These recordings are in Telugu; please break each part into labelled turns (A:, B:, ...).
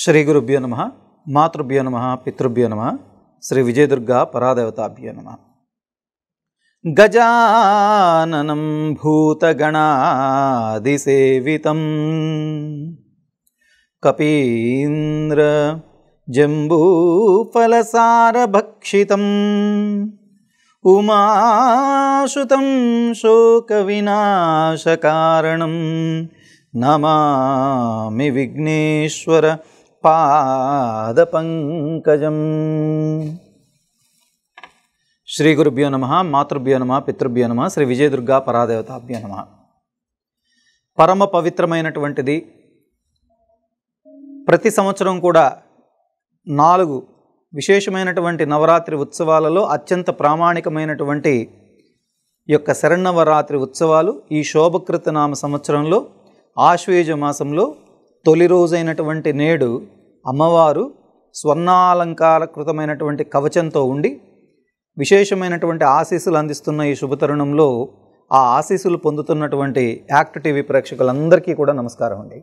A: श्रीगुरुभ्यो नमः मातृभ्यो नमः पितृभ्यो नमः परादेवताभ्यो नमः गजाननं भूतगणादिसेवितं कपीन्द्र जम्बूफलसारभक्षितम् उमाशुतं शोकविनाशकारणं नमामि विघ्नेश्वर పాదపంకజం శ్రీ గురుభ్యో నమ మాతృభ్యో నమ పితృభ్యో నమ శ్రీ విజయదుర్గా పరాదేవతాభ్యో నమ పరమ పవిత్రమైనటువంటిది ప్రతి సంవత్సరం కూడా నాలుగు విశేషమైనటువంటి నవరాత్రి ఉత్సవాలలో అత్యంత ప్రామాణికమైనటువంటి యొక్క శరణవరాత్రి ఉత్సవాలు ఈ శోభకృత నామ సంవత్సరంలో ఆశ్వేజ మాసంలో తొలి రోజైనటువంటి నేడు అమ్మవారు స్వర్ణాలంకారకృతమైనటువంటి కవచంతో ఉండి విశేషమైనటువంటి ఆశీస్సులు అందిస్తున్న ఈ శుభతరుణంలో ఆ ఆశీస్సులు పొందుతున్నటువంటి యాక్ట్ టీవీ ప్రేక్షకులందరికీ కూడా నమస్కారం అండి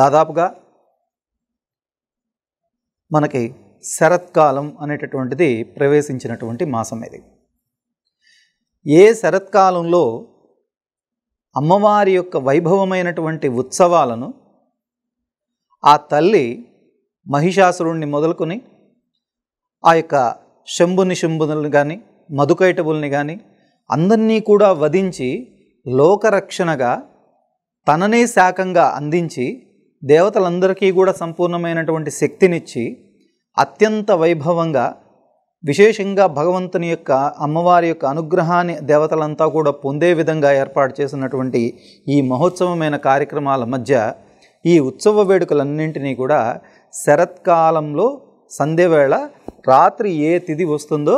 A: దాదాపుగా మనకి శరత్కాలం అనేటటువంటిది ప్రవేశించినటువంటి మాసం ఇది ఏ శరత్కాలంలో అమ్మవారి యొక్క వైభవమైనటువంటి ఉత్సవాలను ఆ తల్లి మహిషాసురుణ్ణి మొదలుకొని ఆ యొక్క శంభుని శంభునుల్ని కానీ మధుకైటబుల్ని కానీ అందరినీ కూడా వధించి లోకరక్షణగా తననే శాకంగా అందించి దేవతలందరికీ కూడా సంపూర్ణమైనటువంటి శక్తినిచ్చి అత్యంత వైభవంగా విశేషంగా భగవంతుని యొక్క అమ్మవారి యొక్క అనుగ్రహాన్ని దేవతలంతా కూడా పొందే విధంగా ఏర్పాటు చేసినటువంటి ఈ మహోత్సవమైన కార్యక్రమాల మధ్య ఈ ఉత్సవ వేడుకలన్నింటినీ కూడా శరత్కాలంలో సంధ్యవేళ రాత్రి ఏ తిథి వస్తుందో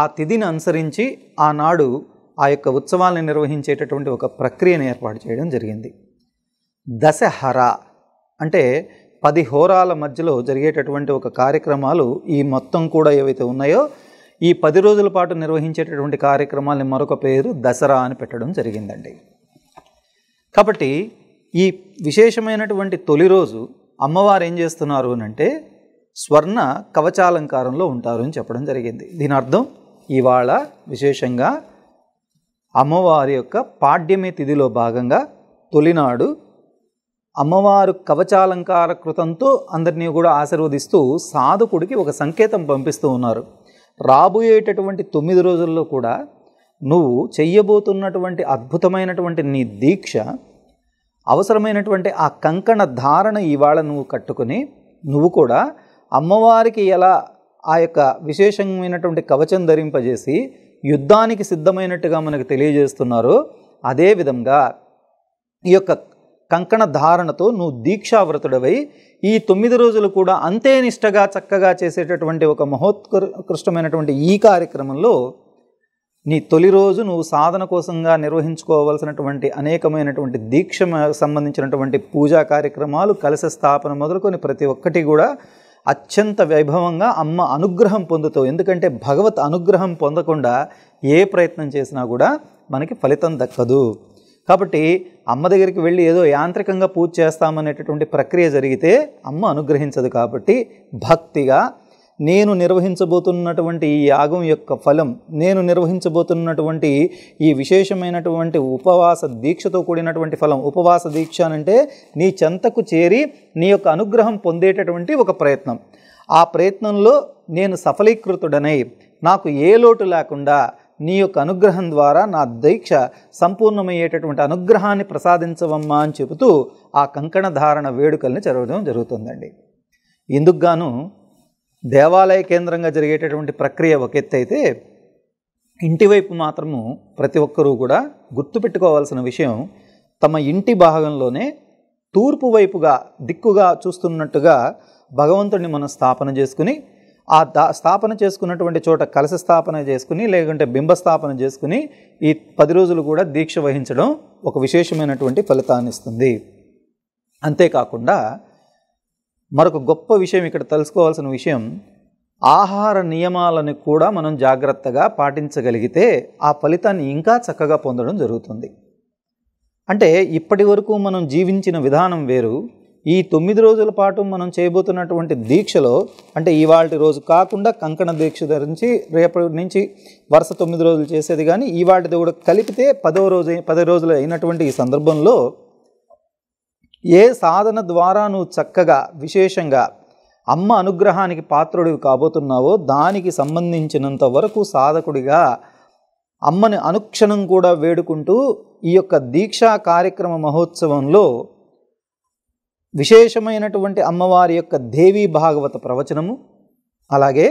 A: ఆ తిథిని అనుసరించి ఆనాడు ఆ యొక్క ఉత్సవాలను నిర్వహించేటటువంటి ఒక ప్రక్రియను ఏర్పాటు చేయడం జరిగింది దశహర అంటే పది హోరాల మధ్యలో జరిగేటటువంటి ఒక కార్యక్రమాలు ఈ మొత్తం కూడా ఏవైతే ఉన్నాయో ఈ పది రోజుల పాటు నిర్వహించేటటువంటి కార్యక్రమాలని మరొక పేరు దసరా అని పెట్టడం జరిగిందండి కాబట్టి ఈ విశేషమైనటువంటి తొలి రోజు అమ్మవారు ఏం చేస్తున్నారు అని అంటే స్వర్ణ కవచాలంకారంలో ఉంటారు అని చెప్పడం జరిగింది దీని అర్థం ఇవాళ విశేషంగా అమ్మవారి యొక్క పాడ్యమి తిథిలో భాగంగా తొలినాడు అమ్మవారు కవచాలంకార కృతంతో అందరినీ కూడా ఆశీర్వదిస్తూ సాధకుడికి ఒక సంకేతం పంపిస్తూ ఉన్నారు రాబోయేటటువంటి తొమ్మిది రోజుల్లో కూడా నువ్వు చెయ్యబోతున్నటువంటి అద్భుతమైనటువంటి నీ దీక్ష అవసరమైనటువంటి ఆ కంకణ ధారణ ఇవాళ నువ్వు కట్టుకుని నువ్వు కూడా అమ్మవారికి ఎలా ఆ యొక్క విశేషమైనటువంటి కవచం ధరింపజేసి యుద్ధానికి సిద్ధమైనట్టుగా మనకు తెలియజేస్తున్నారు అదేవిధంగా ఈ యొక్క కంకణ ధారణతో నువ్వు దీక్షావ్రతుడవై ఈ తొమ్మిది రోజులు కూడా అంతే నిష్టగా చక్కగా చేసేటటువంటి ఒక మహోత్కృష్టమైనటువంటి ఈ కార్యక్రమంలో నీ తొలి రోజు నువ్వు సాధన కోసంగా నిర్వహించుకోవలసినటువంటి అనేకమైనటువంటి దీక్ష సంబంధించినటువంటి పూజా కార్యక్రమాలు కలశ స్థాపన మొదలుకొని ప్రతి ఒక్కటి కూడా అత్యంత వైభవంగా అమ్మ అనుగ్రహం పొందుతావు ఎందుకంటే భగవత్ అనుగ్రహం పొందకుండా ఏ ప్రయత్నం చేసినా కూడా మనకి ఫలితం దక్కదు కాబట్టి అమ్మ దగ్గరికి వెళ్ళి ఏదో యాంత్రికంగా పూజ చేస్తామనేటటువంటి ప్రక్రియ జరిగితే అమ్మ అనుగ్రహించదు కాబట్టి భక్తిగా నేను నిర్వహించబోతున్నటువంటి ఈ యాగం యొక్క ఫలం నేను నిర్వహించబోతున్నటువంటి ఈ విశేషమైనటువంటి ఉపవాస దీక్షతో కూడినటువంటి ఫలం ఉపవాస దీక్ష అంటే నీ చెంతకు చేరి నీ యొక్క అనుగ్రహం పొందేటటువంటి ఒక ప్రయత్నం ఆ ప్రయత్నంలో నేను సఫలీకృతుడనై నాకు ఏ లోటు లేకుండా నీ యొక్క అనుగ్రహం ద్వారా నా దీక్ష సంపూర్ణమయ్యేటటువంటి అనుగ్రహాన్ని ప్రసాదించవమ్మా అని చెబుతూ ఆ కంకణ ధారణ వేడుకల్ని జరగడం జరుగుతుందండి గాను దేవాలయ కేంద్రంగా జరిగేటటువంటి ప్రక్రియ ఒక అయితే ఇంటివైపు మాత్రము ప్రతి ఒక్కరూ కూడా గుర్తుపెట్టుకోవాల్సిన విషయం తమ ఇంటి భాగంలోనే తూర్పు వైపుగా దిక్కుగా చూస్తున్నట్టుగా భగవంతుడిని మనం స్థాపన చేసుకుని ఆ దా స్థాపన చేసుకున్నటువంటి చోట కలశ స్థాపన చేసుకుని లేకుంటే బింబస్థాపన చేసుకుని ఈ పది రోజులు కూడా దీక్ష వహించడం ఒక విశేషమైనటువంటి ఫలితాన్ని ఇస్తుంది అంతేకాకుండా మరొక గొప్ప విషయం ఇక్కడ తెలుసుకోవాల్సిన విషయం ఆహార నియమాలను కూడా మనం జాగ్రత్తగా పాటించగలిగితే ఆ ఫలితాన్ని ఇంకా చక్కగా పొందడం జరుగుతుంది అంటే ఇప్పటి వరకు మనం జీవించిన విధానం వేరు ఈ తొమ్మిది రోజుల పాటు మనం చేయబోతున్నటువంటి దీక్షలో అంటే ఇవాళ రోజు కాకుండా కంకణ దీక్ష ధరించి రేపటి నుంచి వరుస తొమ్మిది రోజులు చేసేది కానీ ఇవాటిది కూడా కలిపితే పదో రోజు పది రోజులు అయినటువంటి ఈ సందర్భంలో ఏ సాధన ద్వారా నువ్వు చక్కగా విశేషంగా అమ్మ అనుగ్రహానికి పాత్రుడివి కాబోతున్నావో దానికి సంబంధించినంత వరకు సాధకుడిగా అమ్మని అనుక్షణం కూడా వేడుకుంటూ ఈ యొక్క దీక్షా కార్యక్రమ మహోత్సవంలో విశేషమైనటువంటి అమ్మవారి యొక్క దేవీ భాగవత ప్రవచనము అలాగే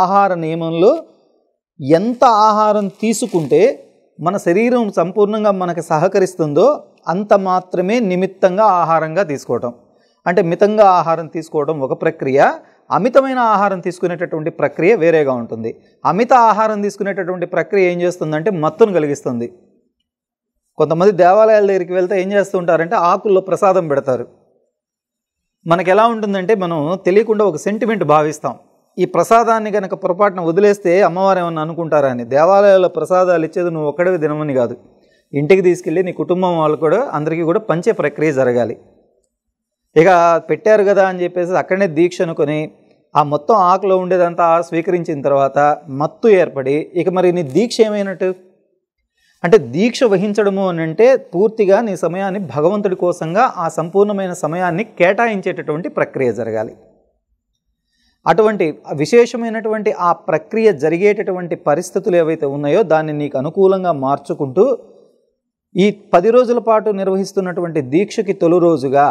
A: ఆహార నియమంలో ఎంత ఆహారం తీసుకుంటే మన శరీరం సంపూర్ణంగా మనకు సహకరిస్తుందో అంత మాత్రమే నిమిత్తంగా ఆహారంగా తీసుకోవటం అంటే మితంగా ఆహారం తీసుకోవడం ఒక ప్రక్రియ అమితమైన ఆహారం తీసుకునేటటువంటి ప్రక్రియ వేరేగా ఉంటుంది అమిత ఆహారం తీసుకునేటటువంటి ప్రక్రియ ఏం చేస్తుందంటే మత్తును కలిగిస్తుంది కొంతమంది దేవాలయాల దగ్గరికి వెళ్తే ఏం చేస్తుంటారంటే ఆకుల్లో ప్రసాదం పెడతారు మనకు ఎలా ఉంటుందంటే మనం తెలియకుండా ఒక సెంటిమెంట్ భావిస్తాం ఈ ప్రసాదాన్ని కనుక పొరపాటున వదిలేస్తే అమ్మవారు ఏమన్నా అనుకుంటారా అని దేవాలయాల్లో ప్రసాదాలు ఇచ్చేది నువ్వు ఒక్కడవి దినమని కాదు ఇంటికి తీసుకెళ్ళి నీ కుటుంబం వాళ్ళు కూడా అందరికీ కూడా పంచే ప్రక్రియ జరగాలి ఇక పెట్టారు కదా అని చెప్పేసి అక్కడనే దీక్ష అనుకొని ఆ మొత్తం ఆకులో ఉండేదంతా స్వీకరించిన తర్వాత మత్తు ఏర్పడి ఇక మరి నీ దీక్ష ఏమైనట్టు అంటే దీక్ష వహించడము అని అంటే పూర్తిగా నీ సమయాన్ని భగవంతుడి కోసంగా ఆ సంపూర్ణమైన సమయాన్ని కేటాయించేటటువంటి ప్రక్రియ జరగాలి అటువంటి విశేషమైనటువంటి ఆ ప్రక్రియ జరిగేటటువంటి పరిస్థితులు ఏవైతే ఉన్నాయో దాన్ని నీకు అనుకూలంగా మార్చుకుంటూ ఈ పది రోజుల పాటు నిర్వహిస్తున్నటువంటి దీక్షకి తొలి రోజుగా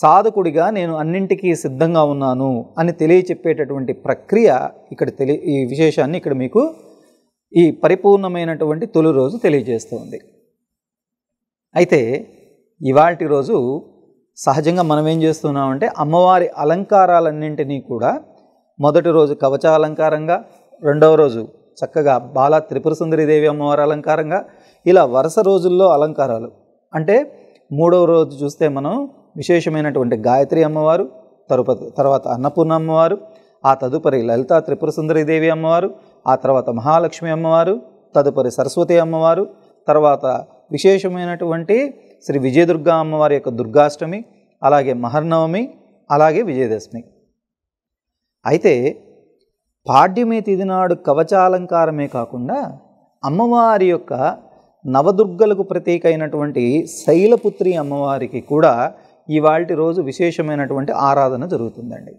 A: సాధకుడిగా నేను అన్నింటికీ సిద్ధంగా ఉన్నాను అని తెలియచెప్పేటటువంటి ప్రక్రియ ఇక్కడ తెలియ ఈ విశేషాన్ని ఇక్కడ మీకు ఈ పరిపూర్ణమైనటువంటి తొలి రోజు తెలియజేస్తుంది అయితే ఇవాటి రోజు సహజంగా మనం ఏం చేస్తున్నామంటే అమ్మవారి అలంకారాలన్నింటినీ కూడా మొదటి రోజు కవచ అలంకారంగా రెండవ రోజు చక్కగా బాల త్రిపుర సుందరీదేవి అమ్మవారి అలంకారంగా ఇలా వరుస రోజుల్లో అలంకారాలు అంటే మూడవ రోజు చూస్తే మనం విశేషమైనటువంటి గాయత్రి అమ్మవారు తరుప తర్వాత అన్నపూర్ణ అమ్మవారు ఆ తదుపరి లలితా త్రిపుర సుందరీదేవి అమ్మవారు ఆ తర్వాత మహాలక్ష్మి అమ్మవారు తదుపరి సరస్వతి అమ్మవారు తర్వాత విశేషమైనటువంటి శ్రీ విజయదుర్గా అమ్మవారి యొక్క దుర్గాష్టమి అలాగే మహర్నవమి అలాగే విజయదశమి అయితే పాడ్యమి తిది నాడు కవచాలంకారమే కాకుండా అమ్మవారి యొక్క నవదుర్గలకు ప్రతీక అయినటువంటి శైలపుత్రి అమ్మవారికి కూడా ఇవాళ రోజు విశేషమైనటువంటి ఆరాధన జరుగుతుందండి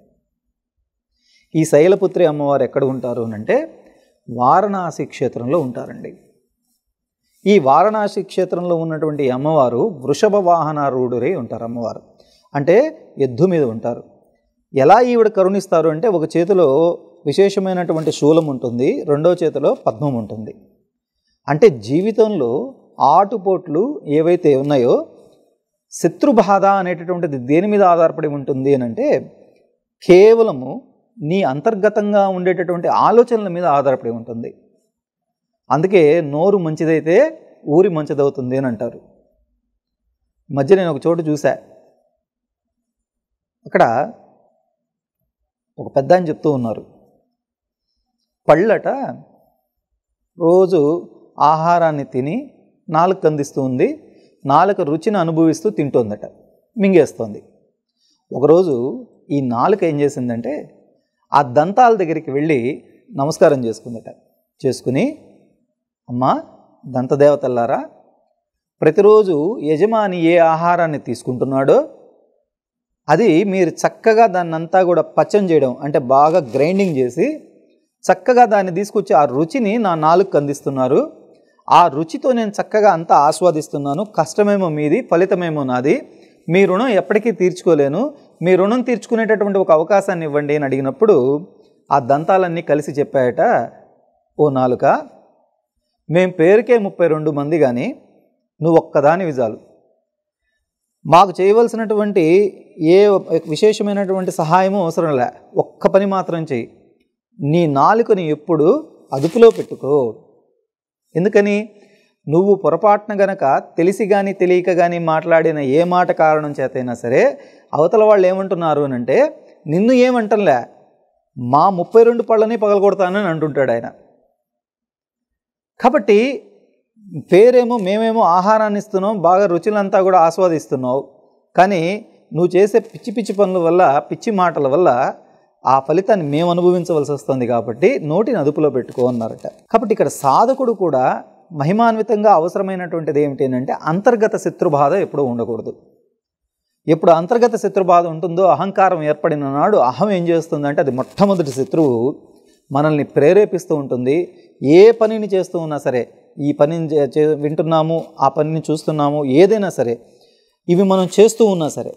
A: ఈ శైలపుత్రి అమ్మవారు ఎక్కడ ఉంటారు అంటే వారణాసి క్షేత్రంలో ఉంటారండి ఈ వారణాసి క్షేత్రంలో ఉన్నటువంటి అమ్మవారు వృషభ వాహనారూఢురై ఉంటారు అమ్మవారు అంటే ఎద్దు మీద ఉంటారు ఎలా ఈవిడ కరుణిస్తారు అంటే ఒక చేతిలో విశేషమైనటువంటి శూలం ఉంటుంది రెండో చేతిలో పద్మం ఉంటుంది అంటే జీవితంలో ఆటుపోట్లు ఏవైతే ఉన్నాయో శత్రుబాధ అనేటటువంటిది దేని మీద ఆధారపడి ఉంటుంది అని అంటే కేవలము నీ అంతర్గతంగా ఉండేటటువంటి ఆలోచనల మీద ఆధారపడి ఉంటుంది అందుకే నోరు మంచిదైతే ఊరి మంచిదవుతుంది అని అంటారు మధ్య నేను ఒక చోటు చూశా అక్కడ ఒక పెద్ద అని చెప్తూ ఉన్నారు పళ్ళట రోజు ఆహారాన్ని తిని నాలుగు కందిస్తూ ఉంది నాలుక రుచిని అనుభవిస్తూ తింటోందట మింగేస్తోంది ఒకరోజు ఈ నాలుక ఏం చేసిందంటే ఆ దంతాల దగ్గరికి వెళ్ళి నమస్కారం చేసుకుందట చేసుకుని అమ్మ దంతదేవతల్లారా ప్రతిరోజు యజమాని ఏ ఆహారాన్ని తీసుకుంటున్నాడో అది మీరు చక్కగా దాన్నంతా కూడా పచ్చం చేయడం అంటే బాగా గ్రైండింగ్ చేసి చక్కగా దాన్ని తీసుకొచ్చి ఆ రుచిని నా నాలుగు అందిస్తున్నారు ఆ రుచితో నేను చక్కగా అంతా ఆస్వాదిస్తున్నాను కష్టమేమో మీది ఫలితమేమో నాది మీ రుణం ఎప్పటికీ తీర్చుకోలేను మీ రుణం తీర్చుకునేటటువంటి ఒక అవకాశాన్ని ఇవ్వండి అని అడిగినప్పుడు ఆ దంతాలన్నీ కలిసి చెప్పాయట ఓ నాలుక మేం పేరుకే ముప్పై రెండు మంది కానీ నువ్వు ఒక్కదాని విజాలు మాకు చేయవలసినటువంటి ఏ విశేషమైనటువంటి సహాయము అవసరం లే ఒక్క పని మాత్రం చేయి నీ నాలుకని ఎప్పుడు అదుపులో పెట్టుకో ఎందుకని నువ్వు పొరపాటున గనక తెలిసి కానీ తెలియక కానీ మాట్లాడిన ఏ మాట కారణం చేతైనా సరే అవతల వాళ్ళు ఏమంటున్నారు అని అంటే నిన్ను ఏమంటంలే మా ముప్పై రెండు పళ్ళని పగలగొడతానని అంటుంటాడు ఆయన కాబట్టి పేరేమో మేమేమో ఆహారాన్ని ఇస్తున్నాం బాగా రుచులంతా కూడా ఆస్వాదిస్తున్నావు కానీ నువ్వు చేసే పిచ్చి పిచ్చి పనుల వల్ల పిచ్చి మాటల వల్ల ఆ ఫలితాన్ని మేము అనుభవించవలసి వస్తుంది కాబట్టి నోటిని అదుపులో పెట్టుకో అన్నారట కాబట్టి ఇక్కడ సాధకుడు కూడా మహిమాన్వితంగా అవసరమైనటువంటిది ఏమిటి అంతర్గత శత్రుబాధ ఎప్పుడూ ఉండకూడదు ఎప్పుడు అంతర్గత శత్రుబాధ ఉంటుందో అహంకారం ఏర్పడిన నాడు అహం ఏం చేస్తుందంటే అది మొట్టమొదటి శత్రువు మనల్ని ప్రేరేపిస్తూ ఉంటుంది ఏ పనిని చేస్తూ ఉన్నా సరే ఈ పనిని వింటున్నాము ఆ పనిని చూస్తున్నాము ఏదైనా సరే ఇవి మనం చేస్తూ ఉన్నా సరే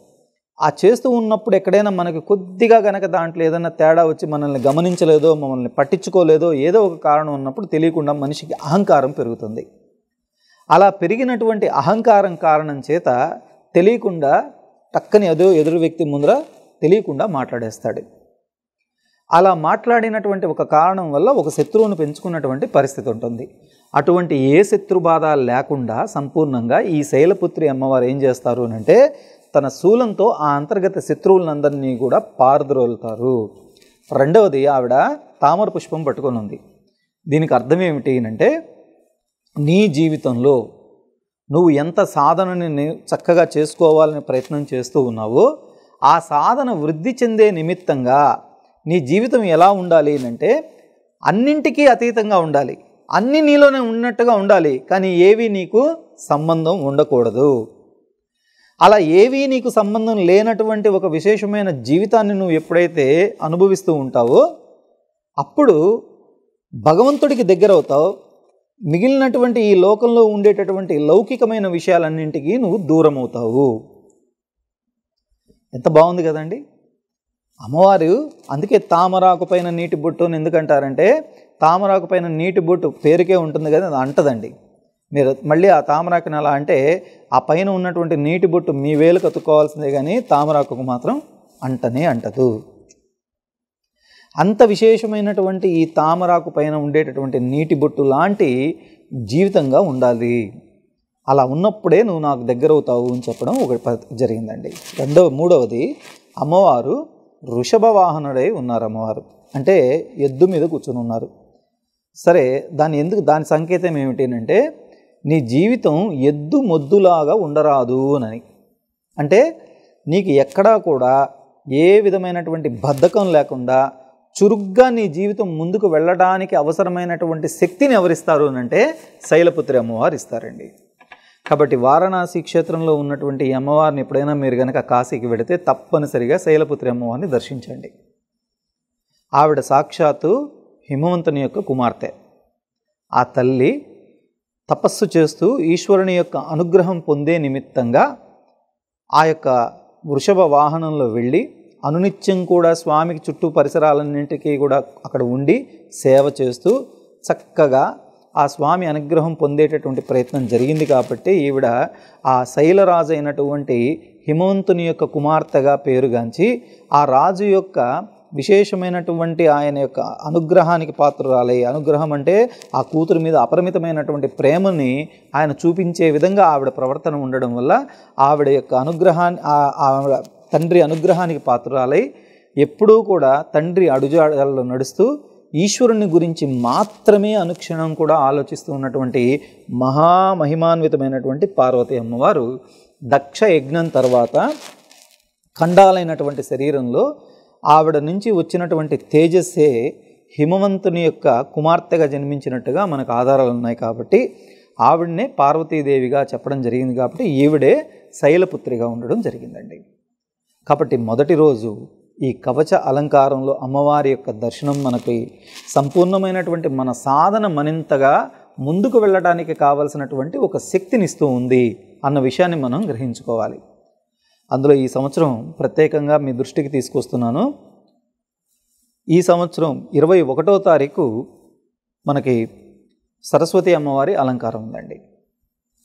A: ఆ చేస్తూ ఉన్నప్పుడు ఎక్కడైనా మనకి కొద్దిగా కనుక దాంట్లో ఏదైనా తేడా వచ్చి మనల్ని గమనించలేదో మమ్మల్ని పట్టించుకోలేదో ఏదో ఒక కారణం ఉన్నప్పుడు తెలియకుండా మనిషికి అహంకారం పెరుగుతుంది అలా పెరిగినటువంటి అహంకారం కారణం చేత తెలియకుండా టక్కని ఏదో ఎదురు వ్యక్తి ముందర తెలియకుండా మాట్లాడేస్తాడు అలా మాట్లాడినటువంటి ఒక కారణం వల్ల ఒక శత్రువును పెంచుకున్నటువంటి పరిస్థితి ఉంటుంది అటువంటి ఏ శత్రు బాధ లేకుండా సంపూర్ణంగా ఈ శైలపుత్రి అమ్మవారు ఏం చేస్తారు అంటే తన శూలంతో ఆ అంతర్గత శత్రువులందరినీ కూడా పారద్రోలుతారు రెండవది ఆవిడ తామర పుష్పం పట్టుకొని ఉంది దీనికి అర్థం ఏమిటి అంటే నీ జీవితంలో నువ్వు ఎంత సాధనని చక్కగా చేసుకోవాలని ప్రయత్నం చేస్తూ ఉన్నావో ఆ సాధన వృద్ధి చెందే నిమిత్తంగా నీ జీవితం ఎలా ఉండాలి అంటే అన్నింటికీ అతీతంగా ఉండాలి అన్నీ నీలోనే ఉన్నట్టుగా ఉండాలి కానీ ఏవి నీకు సంబంధం ఉండకూడదు అలా ఏవీ నీకు సంబంధం లేనటువంటి ఒక విశేషమైన జీవితాన్ని నువ్వు ఎప్పుడైతే అనుభవిస్తూ ఉంటావో అప్పుడు భగవంతుడికి దగ్గర అవుతావు మిగిలినటువంటి ఈ లోకంలో ఉండేటటువంటి లౌకికమైన విషయాలన్నింటికి నువ్వు దూరం అవుతావు ఎంత బాగుంది కదండి అమ్మవారు అందుకే తామరాకు పైన నీటి బొట్టు అని ఎందుకంటారంటే తామరాకు పైన నీటి బొట్టు పేరుకే ఉంటుంది కదా అంటదండి మీరు మళ్ళీ ఆ తామరాకుని అలా అంటే ఆ పైన ఉన్నటువంటి నీటి బొట్టు మీ వేలు కత్తుకోవాల్సిందే కానీ తామరాకుకు మాత్రం అంటనే అంటదు అంత విశేషమైనటువంటి ఈ తామరాకు పైన ఉండేటటువంటి నీటి బొట్టు లాంటి జీవితంగా ఉండాలి అలా ఉన్నప్పుడే నువ్వు నాకు దగ్గర అవుతావు అని చెప్పడం ఒకటి జరిగిందండి రెండవ మూడవది అమ్మవారు వృషభ వాహనుడై ఉన్నారు అమ్మవారు అంటే ఎద్దు మీద కూర్చొని ఉన్నారు సరే దాని ఎందుకు దాని సంకేతం ఏమిటి అంటే నీ జీవితం ఎద్దు మొద్దులాగా ఉండరాదు అని అంటే నీకు ఎక్కడా కూడా ఏ విధమైనటువంటి బద్ధకం లేకుండా చురుగ్గా నీ జీవితం ముందుకు వెళ్ళడానికి అవసరమైనటువంటి శక్తిని ఎవరిస్తారు అంటే శైలపుత్రి అమ్మవారు ఇస్తారండి కాబట్టి వారణాసి క్షేత్రంలో ఉన్నటువంటి అమ్మవారిని ఎప్పుడైనా మీరు కనుక కాశీకి వెడితే తప్పనిసరిగా శైలపుత్రి అమ్మవారిని దర్శించండి ఆవిడ సాక్షాత్తు హిమవంతుని యొక్క కుమార్తె ఆ తల్లి తపస్సు చేస్తూ ఈశ్వరుని యొక్క అనుగ్రహం పొందే నిమిత్తంగా ఆ యొక్క వృషభ వాహనంలో వెళ్ళి అనునిత్యం కూడా స్వామికి చుట్టూ పరిసరాలన్నింటికీ కూడా అక్కడ ఉండి సేవ చేస్తూ చక్కగా ఆ స్వామి అనుగ్రహం పొందేటటువంటి ప్రయత్నం జరిగింది కాబట్టి ఈవిడ ఆ శైలరాజు అయినటువంటి హిమవంతుని యొక్క కుమార్తెగా పేరుగాంచి ఆ రాజు యొక్క విశేషమైనటువంటి ఆయన యొక్క అనుగ్రహానికి పాత్రురాలై అనుగ్రహం అంటే ఆ కూతురు మీద అపరిమితమైనటువంటి ప్రేమని ఆయన చూపించే విధంగా ఆవిడ ప్రవర్తన ఉండడం వల్ల ఆవిడ యొక్క అనుగ్రహాన్ని ఆవిడ తండ్రి అనుగ్రహానికి పాత్రురాలై ఎప్పుడూ కూడా తండ్రి అడుజాడల్లో నడుస్తూ ఈశ్వరుని గురించి మాత్రమే అనుక్షణం కూడా ఆలోచిస్తూ ఉన్నటువంటి మహామహిమాన్వితమైనటువంటి పార్వతి అమ్మవారు దక్ష యజ్ఞం తర్వాత ఖండాలైనటువంటి శరీరంలో ఆవిడ నుంచి వచ్చినటువంటి తేజస్సే హిమవంతుని యొక్క కుమార్తెగా జన్మించినట్టుగా మనకు ఆధారాలు ఉన్నాయి కాబట్టి ఆవిడనే పార్వతీదేవిగా చెప్పడం జరిగింది కాబట్టి ఈవిడే శైలపుత్రిగా ఉండడం జరిగిందండి కాబట్టి మొదటి రోజు ఈ కవచ అలంకారంలో అమ్మవారి యొక్క దర్శనం మనకి సంపూర్ణమైనటువంటి మన సాధన మరింతగా ముందుకు వెళ్ళడానికి కావలసినటువంటి ఒక శక్తినిస్తూ ఉంది అన్న విషయాన్ని మనం గ్రహించుకోవాలి అందులో ఈ సంవత్సరం ప్రత్యేకంగా మీ దృష్టికి తీసుకొస్తున్నాను ఈ సంవత్సరం ఇరవై ఒకటో తారీఖు మనకి సరస్వతి అమ్మవారి అలంకారం ఉందండి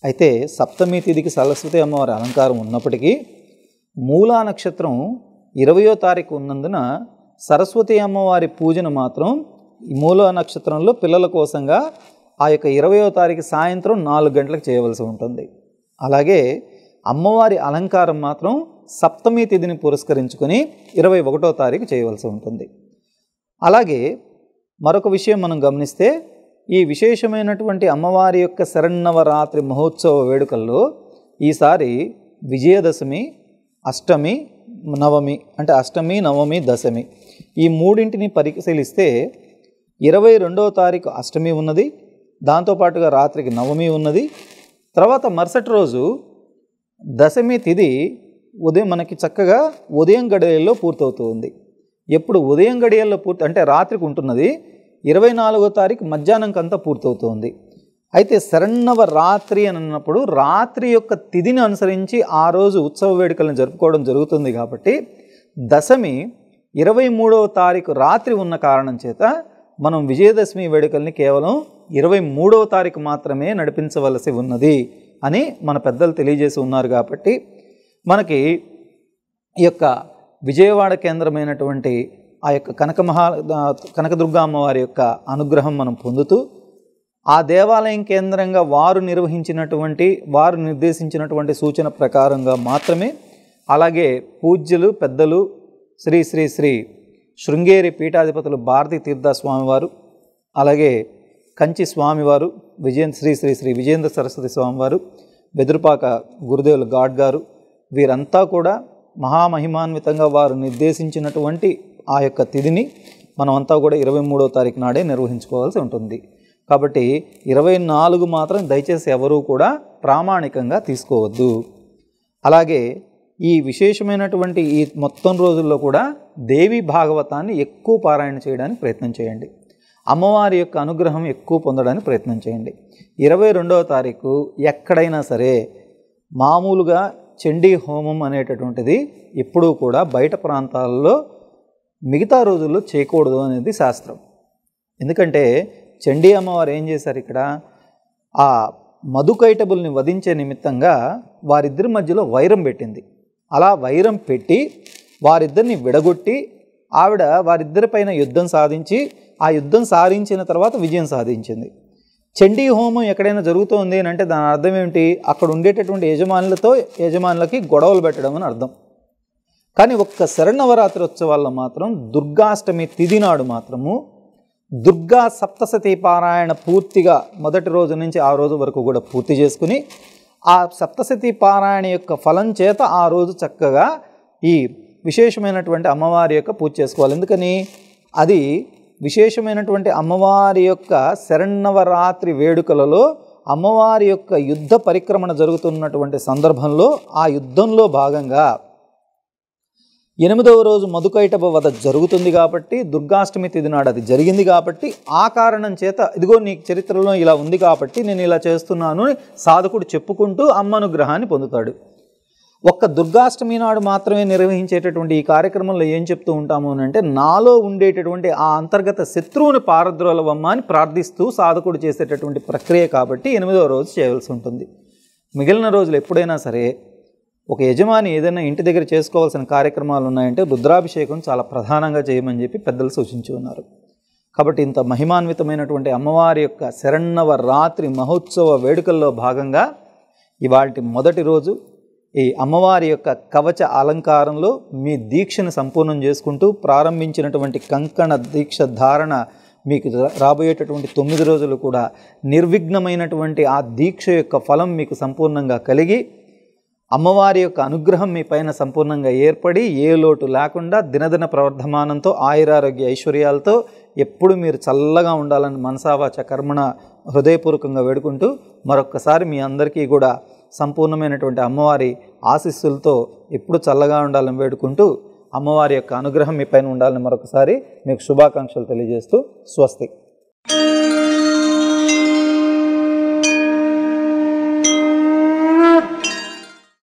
A: అయితే సప్తమి తిథికి సరస్వతి అమ్మవారి అలంకారం ఉన్నప్పటికీ మూలా నక్షత్రం ఇరవయో తారీఖు ఉన్నందున సరస్వతి అమ్మవారి పూజను మాత్రం మూల నక్షత్రంలో పిల్లల కోసంగా ఆ యొక్క ఇరవయో తారీఖు సాయంత్రం నాలుగు గంటలకు చేయవలసి ఉంటుంది అలాగే అమ్మవారి అలంకారం మాత్రం సప్తమి తిథిని పురస్కరించుకొని ఇరవై ఒకటో తారీఖు చేయవలసి ఉంటుంది అలాగే మరొక విషయం మనం గమనిస్తే ఈ విశేషమైనటువంటి అమ్మవారి యొక్క శరణవరాత్రి మహోత్సవ వేడుకల్లో ఈసారి విజయదశమి అష్టమి నవమి అంటే అష్టమి నవమి దశమి ఈ మూడింటిని పరిశీలిస్తే ఇరవై రెండవ తారీఖు అష్టమి ఉన్నది దాంతోపాటుగా రాత్రికి నవమి ఉన్నది తర్వాత మరుసటి రోజు దశమి తిథి ఉదయం మనకి చక్కగా ఉదయం గడియల్లో పూర్తవుతుంది ఎప్పుడు ఉదయం గడియల్లో పూర్తి అంటే రాత్రికి ఉంటున్నది ఇరవై నాలుగో తారీఖు మధ్యాహ్నంకంతా పూర్తవుతుంది అయితే శరణవ రాత్రి అని అన్నప్పుడు రాత్రి యొక్క తిథిని అనుసరించి ఆ రోజు ఉత్సవ వేడుకలను జరుపుకోవడం జరుగుతుంది కాబట్టి దశమి ఇరవై మూడవ తారీఖు రాత్రి ఉన్న కారణం చేత మనం విజయదశమి వేడుకల్ని కేవలం ఇరవై మూడవ తారీఖు మాత్రమే నడిపించవలసి ఉన్నది అని మన పెద్దలు తెలియజేసి ఉన్నారు కాబట్టి మనకి ఈ యొక్క విజయవాడ కేంద్రమైనటువంటి ఆ యొక్క కనక మహా కనకదుర్గా అమ్మవారి యొక్క అనుగ్రహం మనం పొందుతూ ఆ దేవాలయం కేంద్రంగా వారు నిర్వహించినటువంటి వారు నిర్దేశించినటువంటి సూచన ప్రకారంగా మాత్రమే అలాగే పూజ్యులు పెద్దలు శ్రీ శ్రీ శ్రీ శృంగేరి పీఠాధిపతులు భారతీ తీర్థస్వామి వారు అలాగే కంచి స్వామివారు విజయ శ్రీ శ్రీ శ్రీ విజేంద్ర సరస్వతి స్వామివారు బెదురుపాక గురుదేవులు గాడ్ గారు వీరంతా కూడా మహామహిమాన్వితంగా వారు నిర్దేశించినటువంటి ఆ యొక్క తిథిని మనమంతా కూడా ఇరవై మూడో తారీఖు నాడే నిర్వహించుకోవాల్సి ఉంటుంది కాబట్టి ఇరవై నాలుగు మాత్రం దయచేసి ఎవరూ కూడా ప్రామాణికంగా తీసుకోవద్దు అలాగే ఈ విశేషమైనటువంటి ఈ మొత్తం రోజుల్లో కూడా దేవి భాగవతాన్ని ఎక్కువ పారాయణ చేయడానికి ప్రయత్నం చేయండి అమ్మవారి యొక్క అనుగ్రహం ఎక్కువ పొందడానికి ప్రయత్నం చేయండి ఇరవై రెండవ తారీఖు ఎక్కడైనా సరే మామూలుగా చండీ హోమం అనేటటువంటిది ఎప్పుడూ కూడా బయట ప్రాంతాల్లో మిగతా రోజుల్లో చేయకూడదు అనేది శాస్త్రం ఎందుకంటే చండీ అమ్మవారు ఏం చేశారు ఇక్కడ ఆ మధుకైటబుల్ని వధించే నిమిత్తంగా వారిద్దరి మధ్యలో వైరం పెట్టింది అలా వైరం పెట్టి వారిద్దరిని విడగొట్టి ఆవిడ వారిద్దరి పైన యుద్ధం సాధించి ఆ యుద్ధం సాధించిన తర్వాత విజయం సాధించింది చండీ హోమం ఎక్కడైనా జరుగుతోంది అని అంటే దాని అర్థం ఏమిటి అక్కడ ఉండేటటువంటి యజమానులతో యజమానులకి గొడవలు పెట్టడం అని అర్థం కానీ ఒక్క శరణవరాత్రి ఉత్సవాల్లో మాత్రం దుర్గాష్టమి తిది నాడు మాత్రము దుర్గా సప్తసతీ పారాయణ పూర్తిగా మొదటి రోజు నుంచి ఆ రోజు వరకు కూడా పూర్తి చేసుకుని ఆ సప్తసతీ పారాయణ యొక్క ఫలం చేత ఆ రోజు చక్కగా ఈ విశేషమైనటువంటి అమ్మవారి యొక్క పూజ చేసుకోవాలి ఎందుకని అది విశేషమైనటువంటి అమ్మవారి యొక్క శరణవరాత్రి వేడుకలలో అమ్మవారి యొక్క యుద్ధ పరిక్రమణ జరుగుతున్నటువంటి సందర్భంలో ఆ యుద్ధంలో భాగంగా ఎనిమిదవ రోజు మధుకైటభ వధ జరుగుతుంది కాబట్టి దుర్గాష్టమి తిది నాడు అది జరిగింది కాబట్టి ఆ కారణం చేత ఇదిగో నీ చరిత్రలో ఇలా ఉంది కాబట్టి నేను ఇలా చేస్తున్నాను సాధకుడు చెప్పుకుంటూ అమ్మ అనుగ్రహాన్ని పొందుతాడు ఒక్క దుర్గాష్టమి నాడు మాత్రమే నిర్వహించేటటువంటి ఈ కార్యక్రమంలో ఏం చెప్తూ ఉంటాము అని అంటే నాలో ఉండేటటువంటి ఆ అంతర్గత శత్రువుని పారద్రోలవమ్మ అని ప్రార్థిస్తూ సాధకుడు చేసేటటువంటి ప్రక్రియ కాబట్టి ఎనిమిదవ రోజు చేయవలసి ఉంటుంది మిగిలిన రోజులు ఎప్పుడైనా సరే ఒక యజమాని ఏదైనా ఇంటి దగ్గర చేసుకోవాల్సిన కార్యక్రమాలు ఉన్నాయంటే రుద్రాభిషేకం చాలా ప్రధానంగా చేయమని చెప్పి పెద్దలు సూచించి ఉన్నారు కాబట్టి ఇంత మహిమాన్వితమైనటువంటి అమ్మవారి యొక్క శరణవ రాత్రి మహోత్సవ వేడుకల్లో భాగంగా ఇవాటి మొదటి రోజు ఈ అమ్మవారి యొక్క కవచ అలంకారంలో మీ దీక్షను సంపూర్ణం చేసుకుంటూ ప్రారంభించినటువంటి కంకణ దీక్ష ధారణ మీకు రాబోయేటటువంటి తొమ్మిది రోజులు కూడా నిర్విఘ్నమైనటువంటి ఆ దీక్ష యొక్క ఫలం మీకు సంపూర్ణంగా కలిగి అమ్మవారి యొక్క అనుగ్రహం మీ పైన సంపూర్ణంగా ఏర్పడి ఏ లోటు లేకుండా దినదిన ప్రవర్ధమానంతో ఆయురారోగ్య ఐశ్వర్యాలతో ఎప్పుడు మీరు చల్లగా ఉండాలని మనసావాచ కర్మణ హృదయపూర్వకంగా వేడుకుంటూ మరొక్కసారి మీ అందరికీ కూడా సంపూర్ణమైనటువంటి అమ్మవారి ఆశీస్సులతో ఎప్పుడు చల్లగా ఉండాలని వేడుకుంటూ అమ్మవారి యొక్క అనుగ్రహం మీ పైన ఉండాలని మరొకసారి మీకు శుభాకాంక్షలు తెలియజేస్తూ స్వస్తి